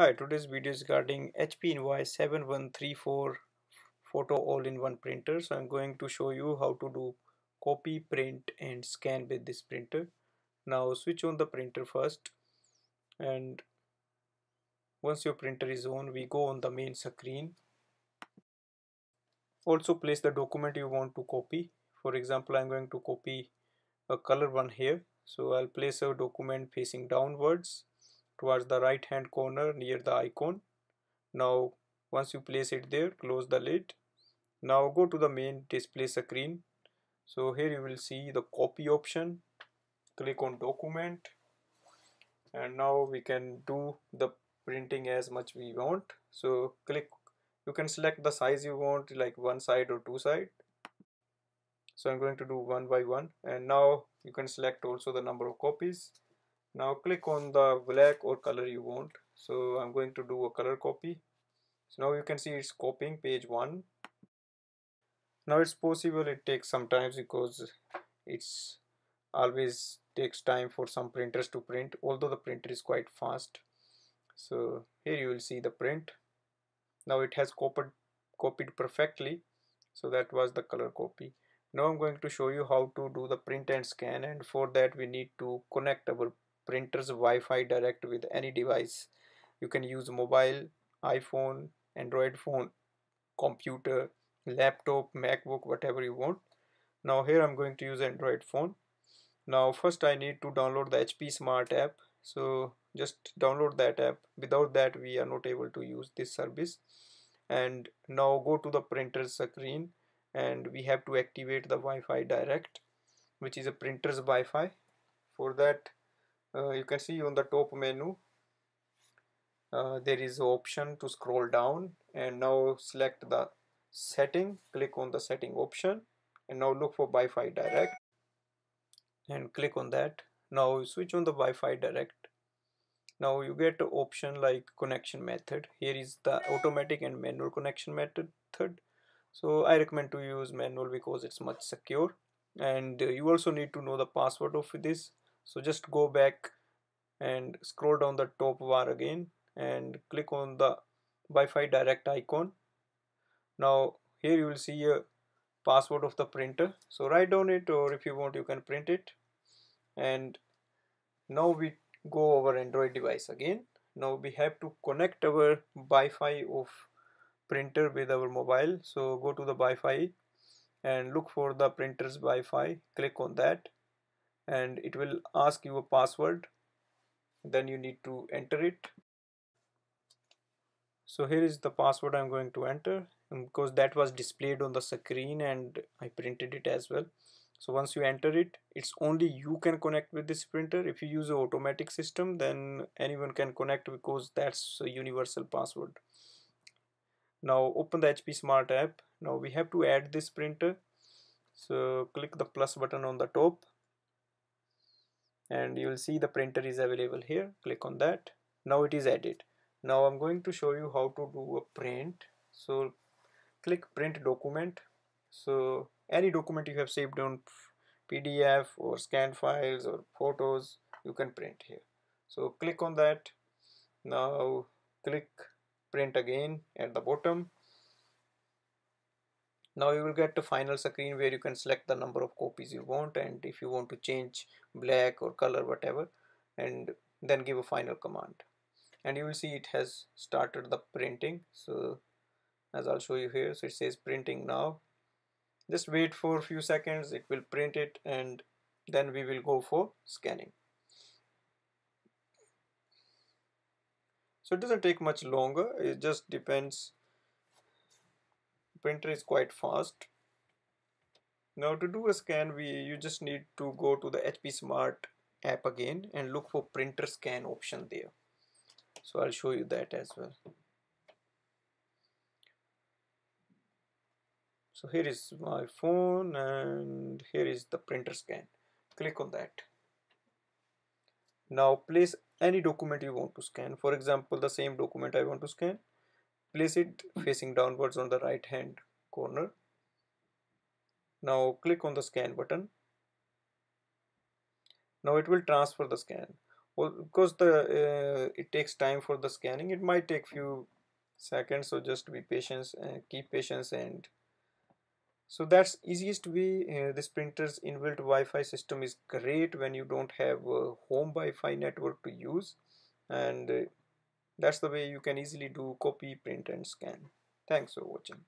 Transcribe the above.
Hi, today's video is regarding HP NY7134 photo all-in-one printer. So I'm going to show you how to do copy, print and scan with this printer. Now switch on the printer first and once your printer is on, we go on the main screen. Also place the document you want to copy. For example, I'm going to copy a color one here. So I'll place a document facing downwards towards the right hand corner near the icon now once you place it there close the lid now go to the main display screen so here you will see the copy option click on document and now we can do the printing as much we want so click you can select the size you want like one side or two side so I'm going to do one by one and now you can select also the number of copies now click on the black or color you want so I'm going to do a color copy so now you can see it's copying page 1 now it's possible it takes sometimes because it's always takes time for some printers to print although the printer is quite fast so here you will see the print now it has copied copied perfectly so that was the color copy now I'm going to show you how to do the print and scan and for that we need to connect our printers Wi-Fi direct with any device you can use mobile iPhone Android phone computer laptop MacBook whatever you want now here I'm going to use Android phone now first I need to download the HP smart app so just download that app without that we are not able to use this service and now go to the printer's screen and we have to activate the Wi-Fi direct which is a printer's Wi-Fi for that uh, you can see on the top menu uh, there is option to scroll down and now select the setting click on the setting option and now look for Wi-Fi direct and click on that now switch on the Wi-Fi direct now you get option like connection method here is the automatic and manual connection method so I recommend to use manual because it's much secure and you also need to know the password of this so just go back and scroll down the top bar again and click on the Wi-Fi direct icon now here you will see a password of the printer so write down it or if you want you can print it and now we go over Android device again now we have to connect our Wi-Fi of printer with our mobile so go to the Wi-Fi and look for the printers Wi-Fi click on that and it will ask you a password then you need to enter it so here is the password I'm going to enter because um, that was displayed on the screen and I printed it as well so once you enter it it's only you can connect with this printer if you use an automatic system then anyone can connect because that's a universal password now open the HP smart app now we have to add this printer so click the plus button on the top and you will see the printer is available here click on that now it is added now I'm going to show you how to do a print so click print document so any document you have saved on PDF or scanned files or photos you can print here so click on that now click print again at the bottom now you will get to final screen where you can select the number of copies you want and if you want to change black or color whatever and then give a final command and you will see it has started the printing so as I'll show you here so it says printing now just wait for a few seconds it will print it and then we will go for scanning so it doesn't take much longer it just depends printer is quite fast now to do a scan we you just need to go to the HP smart app again and look for printer scan option there so I'll show you that as well so here is my phone and here is the printer scan click on that now place any document you want to scan for example the same document I want to scan place it facing downwards on the right hand corner now click on the scan button now it will transfer the scan well, because the uh, it takes time for the scanning it might take few seconds so just be patient and uh, keep patience and so that's easiest way uh, this printer's inbuilt Wi-Fi system is great when you don't have a home Wi-Fi network to use and uh, that's the way you can easily do copy print and scan thanks for watching